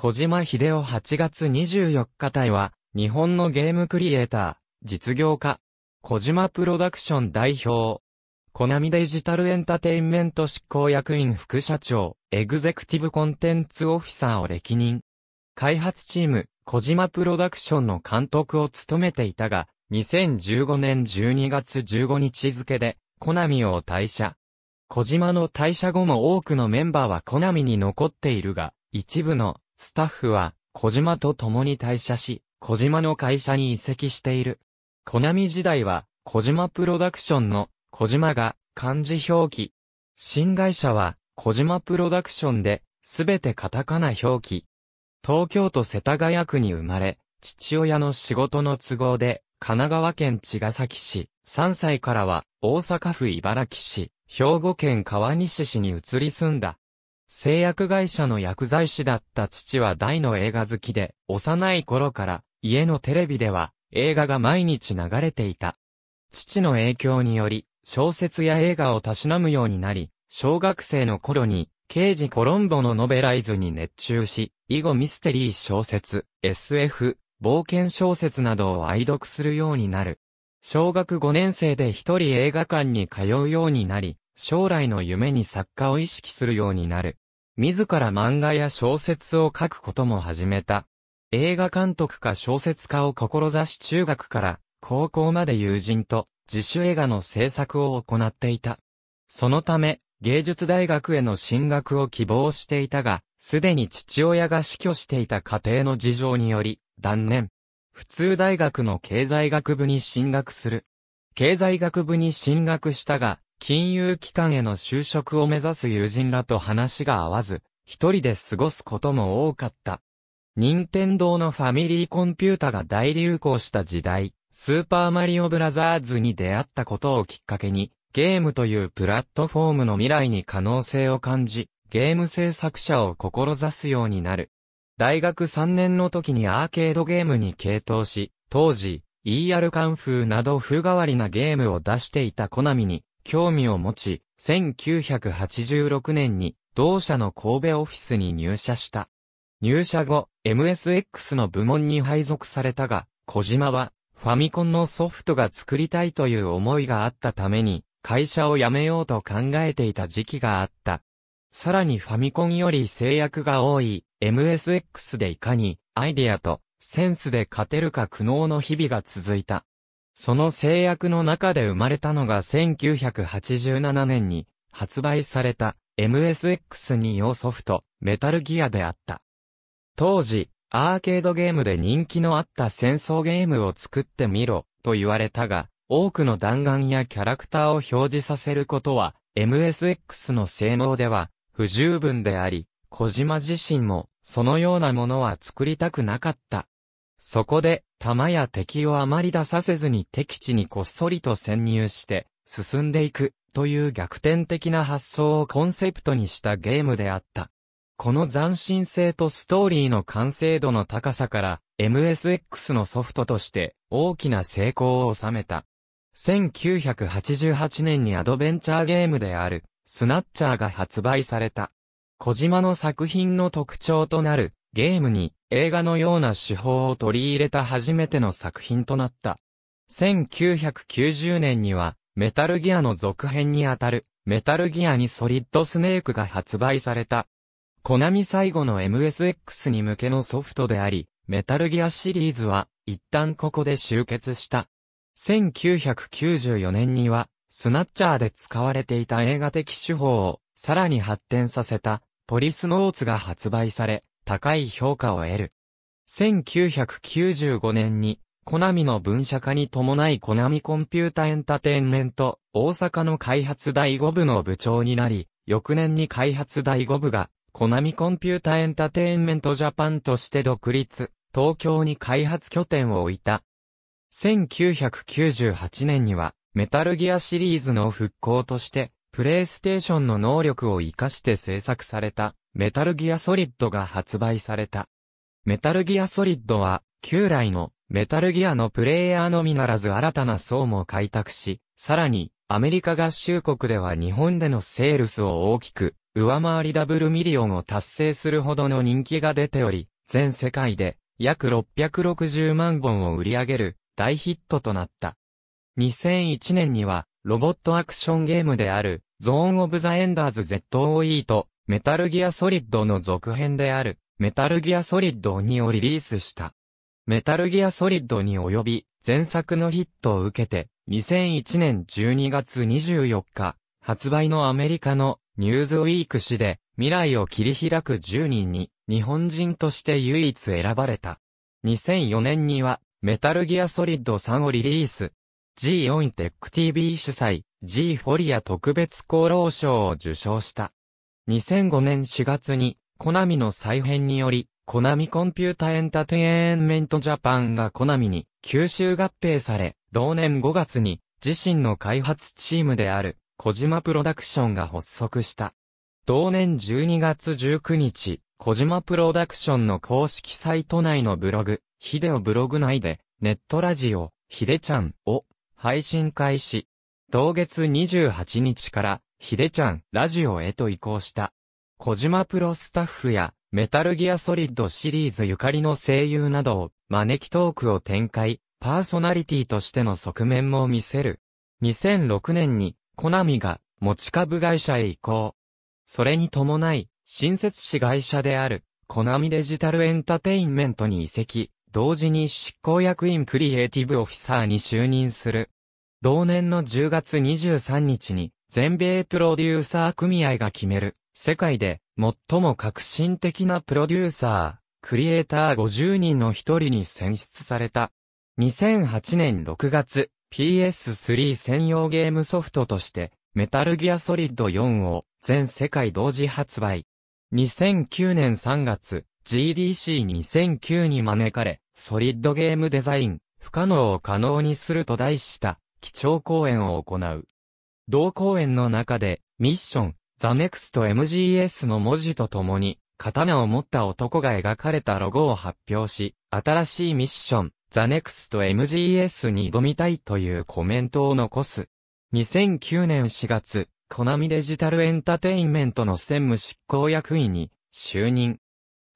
小島秀夫8月24日隊は、日本のゲームクリエイター、実業家、小島プロダクション代表、コナミデジタルエンタテインメント執行役員副社長、エグゼクティブコンテンツオフィサーを歴任。開発チーム、小島プロダクションの監督を務めていたが、2015年12月15日付で、コナミを退社。小島の退社後も多くのメンバーはコナミに残っているが、一部のスタッフは、小島と共に退社し、小島の会社に移籍している。コナミ時代は、小島プロダクションの、小島が、漢字表記。新会社は、小島プロダクションで、すべてカタカナ表記。東京都世田谷区に生まれ、父親の仕事の都合で、神奈川県茅ヶ崎市、3歳からは、大阪府茨城市、兵庫県川西市に移り住んだ。製薬会社の薬剤師だった父は大の映画好きで、幼い頃から家のテレビでは映画が毎日流れていた。父の影響により、小説や映画をたしなむようになり、小学生の頃に、刑事コロンボのノベライズに熱中し、以後ミステリー小説、SF、冒険小説などを愛読するようになる。小学5年生で一人映画館に通うようになり、将来の夢に作家を意識するようになる。自ら漫画や小説を書くことも始めた。映画監督か小説家を志し中学から高校まで友人と自主映画の制作を行っていた。そのため、芸術大学への進学を希望していたが、すでに父親が死去していた家庭の事情により、断念。普通大学の経済学部に進学する。経済学部に進学したが、金融機関への就職を目指す友人らと話が合わず、一人で過ごすことも多かった。任天堂のファミリーコンピュータが大流行した時代、スーパーマリオブラザーズに出会ったことをきっかけに、ゲームというプラットフォームの未来に可能性を感じ、ゲーム制作者を志すようになる。大学3年の時にアーケードゲームに傾倒し、当時、ER カンフーなど風変わりなゲームを出していたコナミに、興味を持ち、1986年に同社の神戸オフィスに入社した。入社後、MSX の部門に配属されたが、小島はファミコンのソフトが作りたいという思いがあったために、会社を辞めようと考えていた時期があった。さらにファミコンより制約が多い MSX でいかにアイディアとセンスで勝てるか苦悩の日々が続いた。その制約の中で生まれたのが1987年に発売された MSX に用ソフト、メタルギアであった。当時、アーケードゲームで人気のあった戦争ゲームを作ってみろ、と言われたが、多くの弾丸やキャラクターを表示させることは、MSX の性能では不十分であり、小島自身も、そのようなものは作りたくなかった。そこで、弾や敵をあまり出させずに敵地にこっそりと潜入して、進んでいく、という逆転的な発想をコンセプトにしたゲームであった。この斬新性とストーリーの完成度の高さから、MSX のソフトとして大きな成功を収めた。1988年にアドベンチャーゲームである、スナッチャーが発売された。小島の作品の特徴となる、ゲームに映画のような手法を取り入れた初めての作品となった。1990年には、メタルギアの続編にあたる、メタルギアにソリッドスネークが発売された。コナミ最後の MSX に向けのソフトであり、メタルギアシリーズは、一旦ここで集結した。1994年には、スナッチャーで使われていた映画的手法を、さらに発展させた、ポリスノーツが発売され、高い評価を得る。1995年に、コナミの分社化に伴いコナミコンピュータエンタテインメント、大阪の開発第5部の部長になり、翌年に開発第5部が、コナミコンピュータエンタテインメントジャパンとして独立、東京に開発拠点を置いた。1998年には、メタルギアシリーズの復興として、プレイステーションの能力を活かして制作された、メタルギアソリッドが発売された。メタルギアソリッドは、旧来のメタルギアのプレイヤーのみならず新たな層も開拓し、さらに、アメリカ合衆国では日本でのセールスを大きく、上回りダブルミリオンを達成するほどの人気が出ており、全世界で約660万本を売り上げる大ヒットとなった。2001年には、ロボットアクションゲームである、ゾーン・オブ・ザ・エンダーズ ZOE と、メタルギアソリッドの続編である、メタルギアソリッド2をリリースした。メタルギアソリッドに及び、前作のヒットを受けて、2001年12月24日、発売のアメリカのニューズウィーク誌で、未来を切り開く10人に、日本人として唯一選ばれた。2004年には、メタルギアソリッド3をリリース。G4 テック TV 主催、G フォリア特別功労賞を受賞した。2005年4月に、コナミの再編により、コナミコンピュータエンタテインメントジャパンがコナミに吸収合併され、同年5月に自身の開発チームである小島プロダクションが発足した。同年12月19日、小島プロダクションの公式サイト内のブログ、ヒデオブログ内で、ネットラジオ、ヒデちゃんを配信開始。同月28日からヒデちゃん、ラジオへと移行した。小島プロスタッフや、メタルギアソリッドシリーズゆかりの声優などを、招きトークを展開、パーソナリティとしての側面も見せる。2006年に、コナミが、持ち株会社へ移行。それに伴い、新設市会社である、コナミデジタルエンタテインメントに移籍、同時に執行役員クリエイティブオフィサーに就任する。同年の10月23日に、全米プロデューサー組合が決める、世界で最も革新的なプロデューサー、クリエイター50人の一人に選出された。2008年6月、PS3 専用ゲームソフトとして、メタルギアソリッド4を全世界同時発売。2009年3月、GDC2009 に招かれ、ソリッドゲームデザイン、不可能を可能にすると題した、基調講演を行う。同公演の中で、ミッション、ザネクスト MGS の文字とともに、刀を持った男が描かれたロゴを発表し、新しいミッション、ザネクスト MGS に挑みたいというコメントを残す。2009年4月、コナミデジタルエンタテインメントの専務執行役員に就任。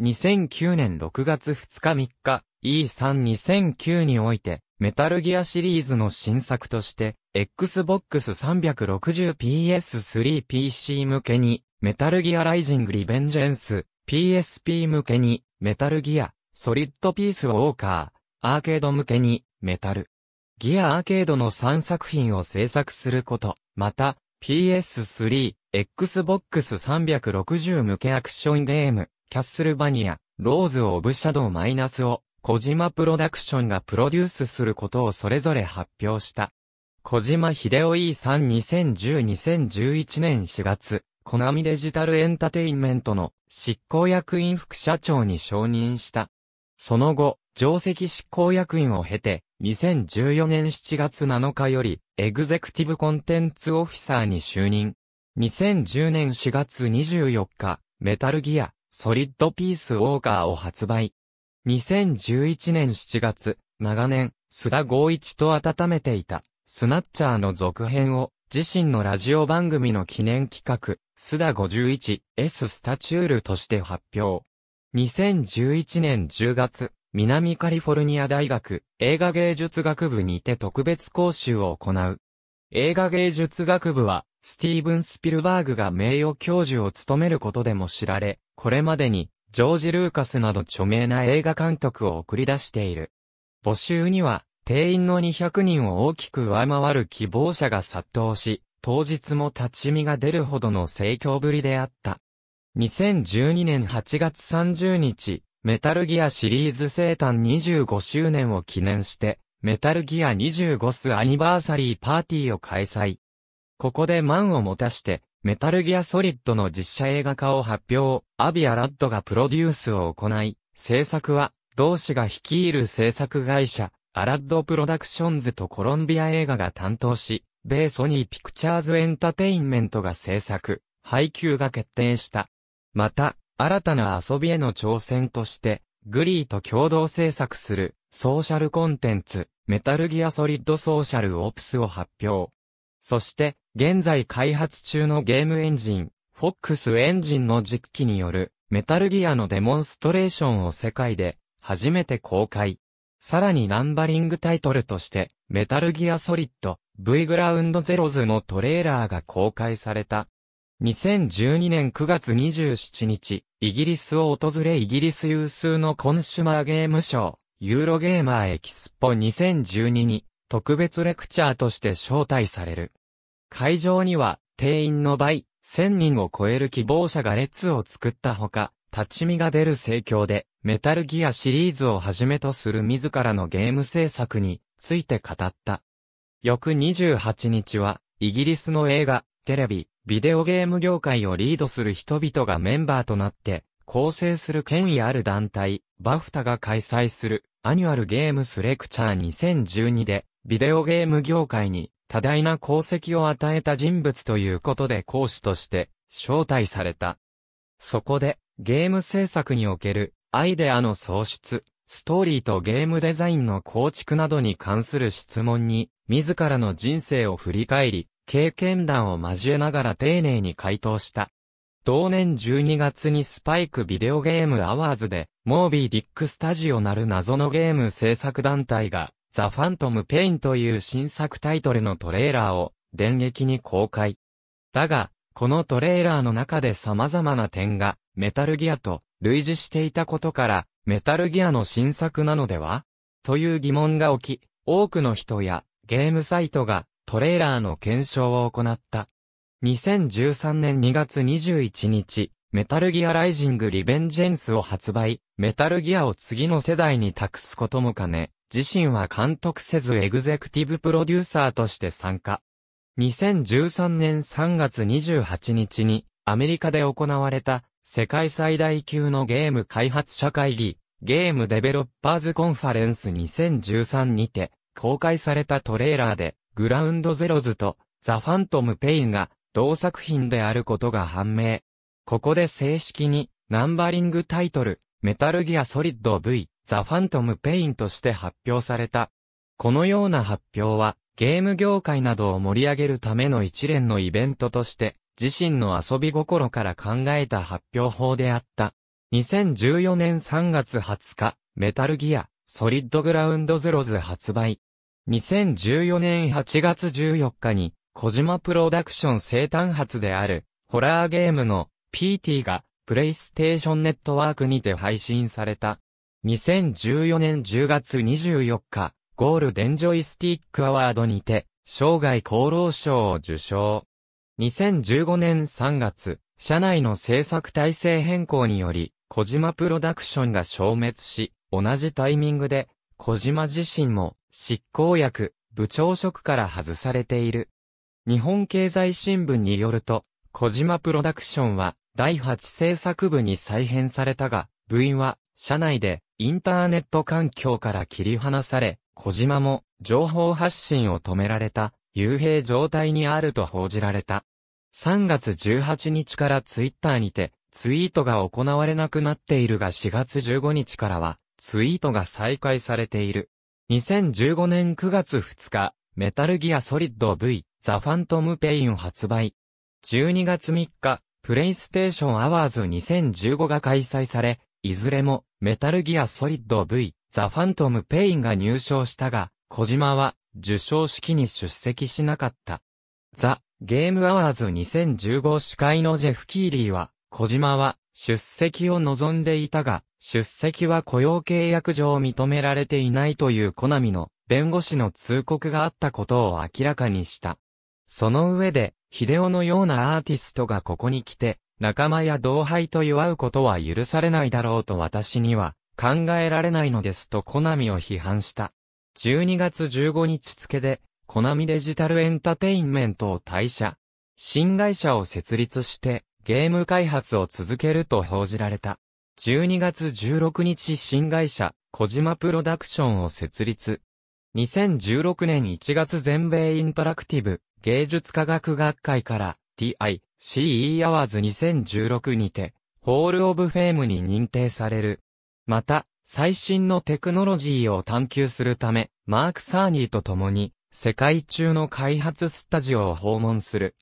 2009年6月2日3日、E32009 において、メタルギアシリーズの新作として、Xbox 360PS3PC 向けに、メタルギアライジングリベンジェンス、PSP 向けに、メタルギア、ソリッドピースウォーカー、アーケード向けに、メタル。ギアアーケードの3作品を制作すること、また、PS3、Xbox 360向けアクションゲーム、キャッスルバニア、ローズ・オブ・シャドウ・マイナスを、小島プロダクションがプロデュースすることをそれぞれ発表した。小島秀夫 E さん2010-2011年4月、コナミデジタルエンタテインメントの執行役員副社長に承認した。その後、上席執行役員を経て、2014年7月7日より、エグゼクティブコンテンツオフィサーに就任。2010年4月24日、メタルギア、ソリッドピースウォーカーを発売。2011年7月、長年、須田豪一と温めていた。スナッチャーの続編を、自身のラジオ番組の記念企画、スダ 51S スタチュールとして発表。2011年10月、南カリフォルニア大学映画芸術学部にて特別講習を行う。映画芸術学部は、スティーブン・スピルバーグが名誉教授を務めることでも知られ、これまでに、ジョージ・ルーカスなど著名な映画監督を送り出している。募集には、定員の200人を大きく上回る希望者が殺到し、当日も立ち見が出るほどの盛況ぶりであった。2012年8月30日、メタルギアシリーズ生誕25周年を記念して、メタルギア25スアニバーサリーパーティーを開催。ここで満を持たして、メタルギアソリッドの実写映画化を発表、アビア・ラッドがプロデュースを行い、制作は、同志が率いる制作会社、アラッドプロダクションズとコロンビア映画が担当し、米ソニーピクチャーズエンタテインメントが制作、配給が決定した。また、新たな遊びへの挑戦として、グリーと共同制作するソーシャルコンテンツ、メタルギアソリッドソーシャルオプスを発表。そして、現在開発中のゲームエンジン、フォックスエンジンの実機によるメタルギアのデモンストレーションを世界で初めて公開。さらにナンバリングタイトルとして、メタルギアソリッド、V グラウンドゼロズのトレーラーが公開された。2012年9月27日、イギリスを訪れイギリス有数のコンシュマーゲーム賞、ユーロゲーマーエキスポ2012に、特別レクチャーとして招待される。会場には、定員の倍、1000人を超える希望者が列を作ったほか、立ち見が出る盛況で、メタルギアシリーズをはじめとする自らのゲーム制作について語った。翌28日は、イギリスの映画、テレビ、ビデオゲーム業界をリードする人々がメンバーとなって、構成する権威ある団体、バフタが開催するアニュアルゲームスレクチャー2012で、ビデオゲーム業界に多大な功績を与えた人物ということで講師として招待された。そこで、ゲーム制作におけるアイデアの創出、ストーリーとゲームデザインの構築などに関する質問に、自らの人生を振り返り、経験談を交えながら丁寧に回答した。同年12月にスパイクビデオゲームアワーズで、モービーディックスタジオなる謎のゲーム制作団体が、ザ・ファントム・ペインという新作タイトルのトレーラーを電撃に公開。だが、このトレーラーの中で様々な点が、メタルギアと類似していたことから、メタルギアの新作なのではという疑問が起き、多くの人やゲームサイトがトレーラーの検証を行った。2013年2月21日、メタルギアライジングリベンジェンスを発売、メタルギアを次の世代に託すことも兼ね、自身は監督せずエグゼクティブプロデューサーとして参加。2013年3月28日にアメリカで行われた世界最大級のゲーム開発者会議ゲームデベロッパーズコンファレンス2013にて公開されたトレーラーでグラウンドゼロズとザ・ファントム・ペインが同作品であることが判明。ここで正式にナンバリングタイトルメタルギアソリッド V ザ・ファントム・ペインとして発表された。このような発表はゲーム業界などを盛り上げるための一連のイベントとして、自身の遊び心から考えた発表法であった。2014年3月20日、メタルギア、ソリッドグラウンドゼロズ発売。2014年8月14日に、小島プロダクション生誕発である、ホラーゲームの PT が、プレイステーションネットワークにて配信された。2014年10月24日、ゴールデンジョイスティックアワードにて、生涯功労賞を受賞。2015年3月、社内の制作体制変更により、小島プロダクションが消滅し、同じタイミングで、小島自身も、執行役、部長職から外されている。日本経済新聞によると、小島プロダクションは、第8制作部に再編されたが、部員は、社内で、インターネット環境から切り離され、小島も情報発信を止められた、幽閉状態にあると報じられた。3月18日からツイッターにて、ツイートが行われなくなっているが4月15日からは、ツイートが再開されている。2015年9月2日、メタルギアソリッド V、ザ・ファントム・ペイン発売。12月3日、プレイステーションアワーズ2015が開催され、いずれも、メタルギアソリッド V、ザ・ファントム・ペインが入賞したが、小島は、受賞式に出席しなかった。ザ・ゲームアワーズ2015司会のジェフ・キーリーは、小島は、出席を望んでいたが、出席は雇用契約上認められていないというコナミの弁護士の通告があったことを明らかにした。その上で、ヒデオのようなアーティストがここに来て、仲間や同輩と祝うことは許されないだろうと私には考えられないのですとコナミを批判した。12月15日付で、コナミデジタルエンタテインメントを退社。新会社を設立して、ゲーム開発を続けると報じられた。12月16日新会社、小島プロダクションを設立。2016年1月全米インタラクティブ芸術科学学会から TICE アワーズ2016にてホールオブフェームに認定されるまた、最新のテクノロジーを探求するため、マーク・サーニーと共に、世界中の開発スタジオを訪問する。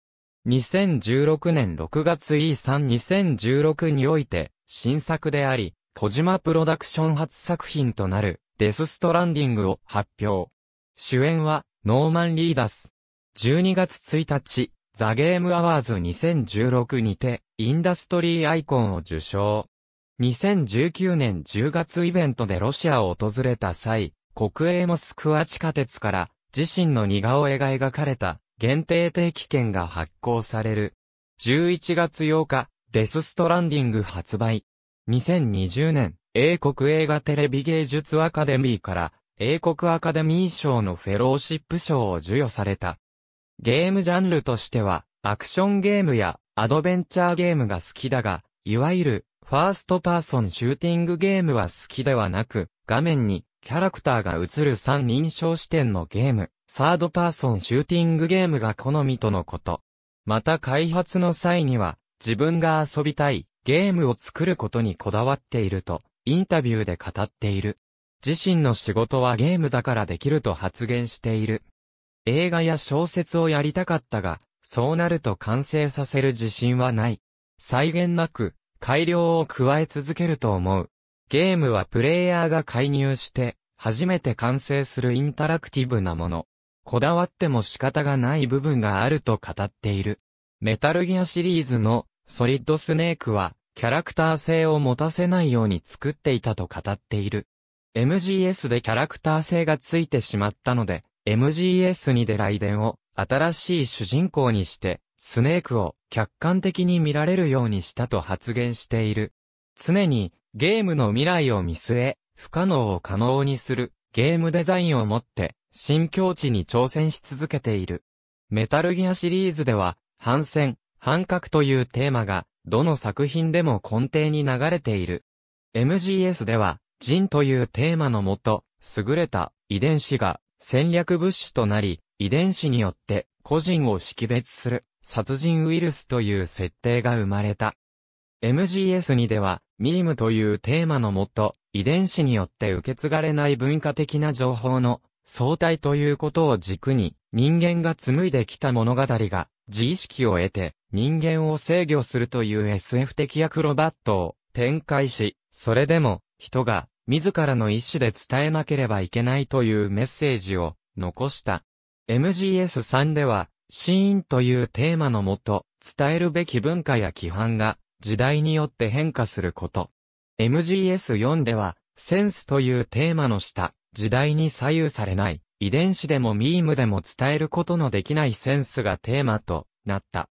2016年6月 E32016 において、新作であり、小島プロダクション初作品となる、デス・ストランディングを発表。主演は、ノーマン・リーダス。12月1日、ザ・ゲーム・アワーズ2016にて、インダストリーアイコンを受賞。2019年10月イベントでロシアを訪れた際、国営モスクワ地下鉄から自身の似顔絵が描かれた限定定期券が発行される。11月8日、デスストランディング発売。2020年、英国映画テレビ芸術アカデミーから英国アカデミー賞のフェローシップ賞を授与された。ゲームジャンルとしては、アクションゲームやアドベンチャーゲームが好きだが、いわゆるファーストパーソンシューティングゲームは好きではなく、画面にキャラクターが映る3人称視点のゲーム、サードパーソンシューティングゲームが好みとのこと。また開発の際には、自分が遊びたいゲームを作ることにこだわっていると、インタビューで語っている。自身の仕事はゲームだからできると発言している。映画や小説をやりたかったが、そうなると完成させる自信はない。際限なく、改良を加え続けると思う。ゲームはプレイヤーが介入して、初めて完成するインタラクティブなもの。こだわっても仕方がない部分があると語っている。メタルギアシリーズのソリッドスネークはキャラクター性を持たせないように作っていたと語っている。MGS でキャラクター性がついてしまったので、MGS2 で雷電を新しい主人公にして、スネークを客観的に見られるようにしたと発言している。常にゲームの未来を見据え、不可能を可能にするゲームデザインをもって新境地に挑戦し続けている。メタルギアシリーズでは、反戦、反核というテーマが、どの作品でも根底に流れている。MGS では、人というテーマのもと、優れた遺伝子が戦略物資となり、遺伝子によって個人を識別する。殺人ウイルスという設定が生まれた。MGS2 では、ミームというテーマのもと、遺伝子によって受け継がれない文化的な情報の相対ということを軸に、人間が紡いできた物語が、自意識を得て、人間を制御するという SF 的アクロバットを展開し、それでも、人が、自らの意思で伝えなければいけないというメッセージを、残した。MGS3 では、シーンというテーマのもと、伝えるべき文化や規範が、時代によって変化すること。MGS4 では、センスというテーマの下、時代に左右されない、遺伝子でもミームでも伝えることのできないセンスがテーマとなった。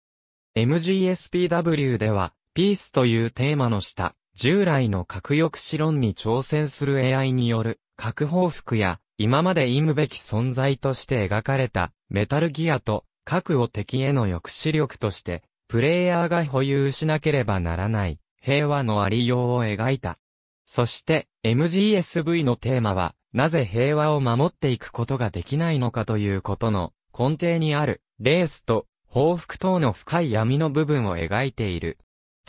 MGSPW では、ピースというテーマの下、従来の核抑止論に挑戦する AI による核報復や、今まで意むべき存在として描かれた、メタルギアと核を敵への抑止力として、プレイヤーが保有しなければならない、平和のありようを描いた。そして、MGSV のテーマは、なぜ平和を守っていくことができないのかということの根底にある、レースと報復等の深い闇の部分を描いている。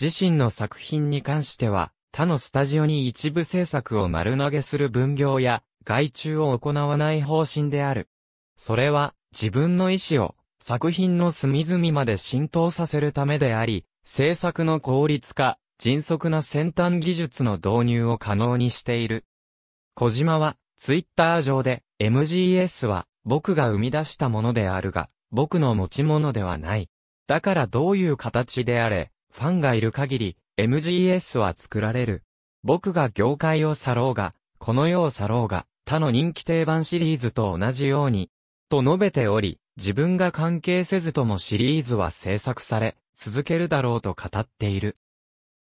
自身の作品に関しては、他のスタジオに一部制作を丸投げする分業や、外注を行わない方針である。それは、自分の意思を作品の隅々まで浸透させるためであり、制作の効率化、迅速な先端技術の導入を可能にしている。小島は、ツイッター上で、MGS は、僕が生み出したものであるが、僕の持ち物ではない。だからどういう形であれ、ファンがいる限り、MGS は作られる。僕が業界を去ろうが、この世を去ろうが、他の人気定番シリーズと同じように、と述べており、自分が関係せずともシリーズは制作され、続けるだろうと語っている。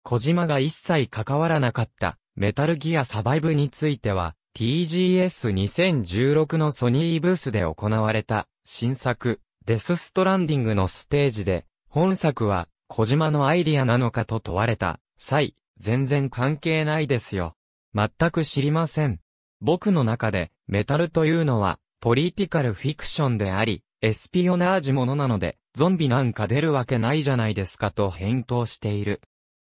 小島が一切関わらなかったメタルギアサバイブについては、TGS2016 のソニーブースで行われた新作デスストランディングのステージで、本作は小島のアイディアなのかと問われた際、全然関係ないですよ。全く知りません。僕の中でメタルというのはポリティカルフィクションであり、エスピオナージものなので、ゾンビなんか出るわけないじゃないですかと返答している。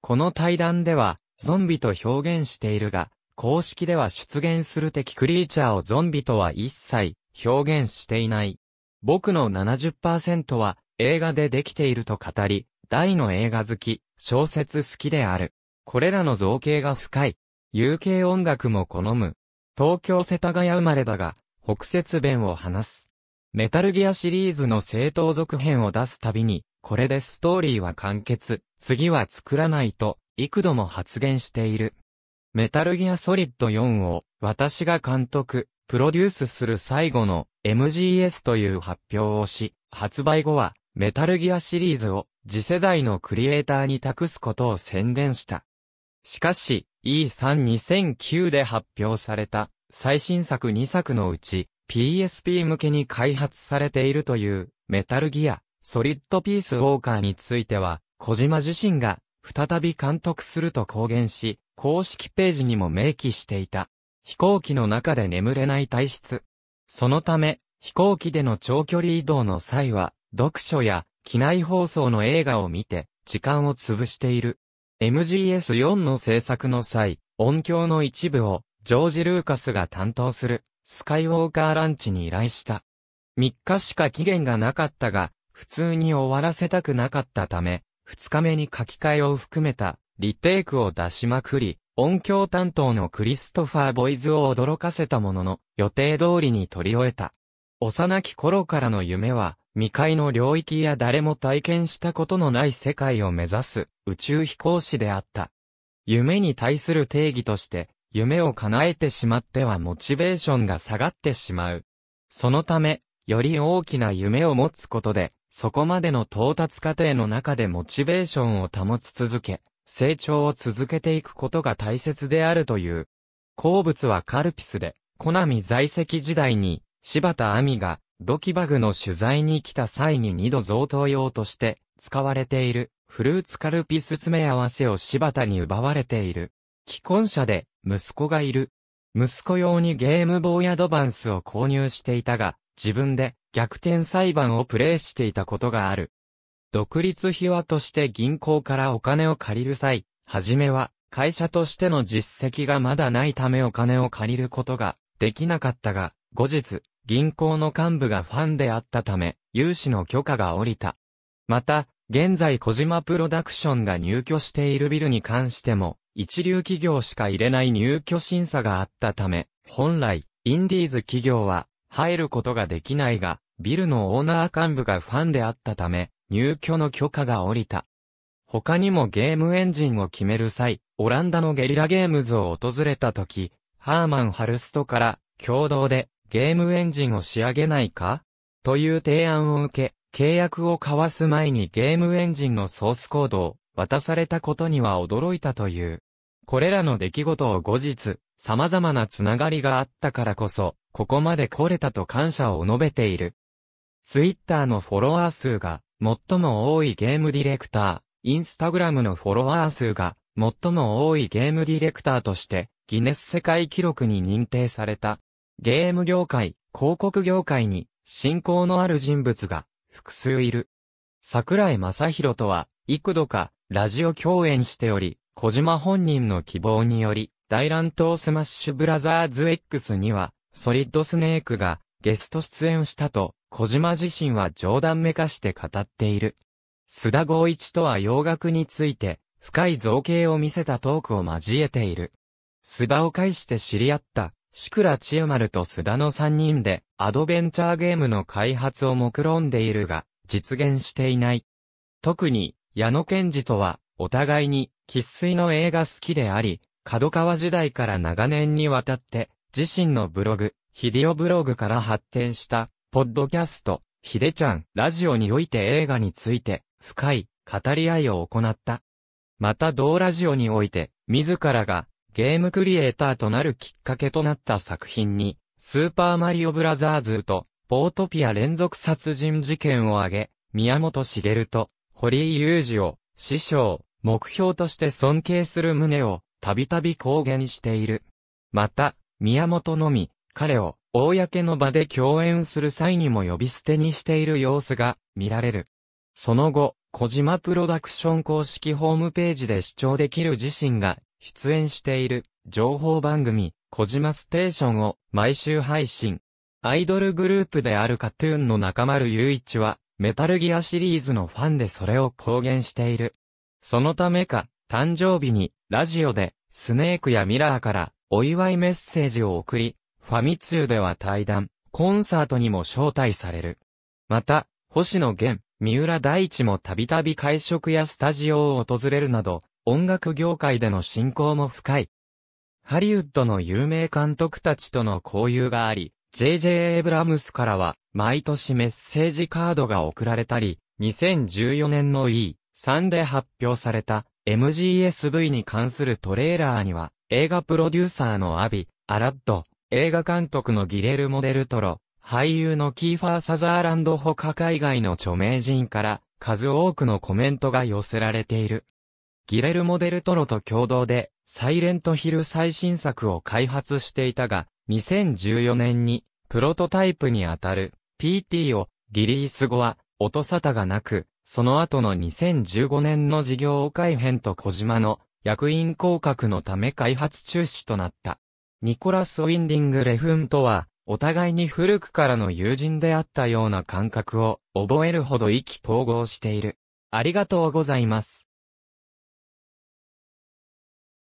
この対談では、ゾンビと表現しているが、公式では出現する敵クリーチャーをゾンビとは一切表現していない。僕の70%は映画でできていると語り、大の映画好き、小説好きである。これらの造形が深い。有形音楽も好む。東京世田谷生まれだが、北節弁を話す。メタルギアシリーズの正当続編を出すたびに、これでストーリーは完結、次は作らないと、幾度も発言している。メタルギアソリッド4を、私が監督、プロデュースする最後の MGS という発表をし、発売後は、メタルギアシリーズを次世代のクリエイターに託すことを宣伝した。しかし、E32009 で発表された最新作2作のうち、PSP 向けに開発されているというメタルギア、ソリッドピースウォーカーについては、小島自身が再び監督すると公言し、公式ページにも明記していた。飛行機の中で眠れない体質。そのため、飛行機での長距離移動の際は、読書や機内放送の映画を見て、時間を潰している。MGS4 の制作の際、音響の一部をジョージ・ルーカスが担当する。スカイウォーカーランチに依頼した。3日しか期限がなかったが、普通に終わらせたくなかったため、2日目に書き換えを含めたリテイクを出しまくり、音響担当のクリストファー・ボイズを驚かせたものの、予定通りに取り終えた。幼き頃からの夢は、未開の領域や誰も体験したことのない世界を目指す宇宙飛行士であった。夢に対する定義として、夢を叶えてしまってはモチベーションが下がってしまう。そのため、より大きな夢を持つことで、そこまでの到達過程の中でモチベーションを保ち続け、成長を続けていくことが大切であるという。好物はカルピスで、コナミ在籍時代に、柴田亜美が、ドキバグの取材に来た際に二度贈答用として、使われている、フルーツカルピス詰め合わせを柴田に奪われている。既婚者で、息子がいる。息子用にゲームボーイアドバンスを購入していたが、自分で逆転裁判をプレイしていたことがある。独立秘話として銀行からお金を借りる際、はじめは会社としての実績がまだないためお金を借りることができなかったが、後日、銀行の幹部がファンであったため、融資の許可が下りた。また、現在小島プロダクションが入居しているビルに関しても、一流企業しか入れない入居審査があったため、本来、インディーズ企業は入ることができないが、ビルのオーナー幹部がファンであったため、入居の許可が下りた。他にもゲームエンジンを決める際、オランダのゲリラゲームズを訪れた時、ハーマン・ハルストから共同でゲームエンジンを仕上げないかという提案を受け、契約を交わす前にゲームエンジンのソースコードを渡されたことには驚いたという。これらの出来事を後日、様々なつながりがあったからこそ、ここまで来れたと感謝を述べている。ツイッターのフォロワー数が最も多いゲームディレクター、インスタグラムのフォロワー数が最も多いゲームディレクターとして、ギネス世界記録に認定された。ゲーム業界、広告業界に、信仰のある人物が、複数いる。桜井正宏とは、幾度か、ラジオ共演しており、小島本人の希望により、大乱闘スマッシュブラザーズ X には、ソリッドスネークがゲスト出演したと、小島自身は冗談めかして語っている。須田豪一とは洋楽について、深い造形を見せたトークを交えている。須田を介して知り合った、シクラ千代丸と須田の3人で、アドベンチャーゲームの開発を目論んでいるが、実現していない。特に、矢野賢治とは、お互いに、喫水の映画好きであり、角川時代から長年にわたって、自身のブログ、ヒデオブログから発展した、ポッドキャスト、ヒデちゃん、ラジオにおいて映画について、深い、語り合いを行った。また同ラジオにおいて、自らが、ゲームクリエイターとなるきっかけとなった作品に、スーパーマリオブラザーズと、ポートピア連続殺人事件を挙げ、宮本茂と、堀井雄二を、師匠、目標として尊敬する旨を、たびたび公言している。また、宮本のみ、彼を、公の場で共演する際にも呼び捨てにしている様子が見られる。その後、小島プロダクション公式ホームページで視聴できる自身が出演している情報番組、小島ステーションを毎週配信。アイドルグループであるカトゥーンの中丸雄一は、メタルギアシリーズのファンでそれを公言している。そのためか、誕生日に、ラジオで、スネークやミラーから、お祝いメッセージを送り、ファミ通では対談、コンサートにも招待される。また、星野源、三浦大地もたびたび会食やスタジオを訪れるなど、音楽業界での親交も深い。ハリウッドの有名監督たちとの交友があり、J.J. エイブラムスからは、毎年メッセージカードが送られたり、2014年の E3 で発表された MGSV に関するトレーラーには、映画プロデューサーのアビ、アラッド、映画監督のギレル・モデルトロ、俳優のキーファー・サザーランド他海外の著名人から数多くのコメントが寄せられている。ギレル・モデルトロと共同で、サイレントヒル最新作を開発していたが、2014年に、プロトタイプにあたる、PT をリリース後は音沙汰がなく、その後の2015年の事業改編と小島の役員降格のため開発中止となった。ニコラス・ウィンディング・レフンとは、お互いに古くからの友人であったような感覚を覚えるほど意気投合している。ありがとうございます。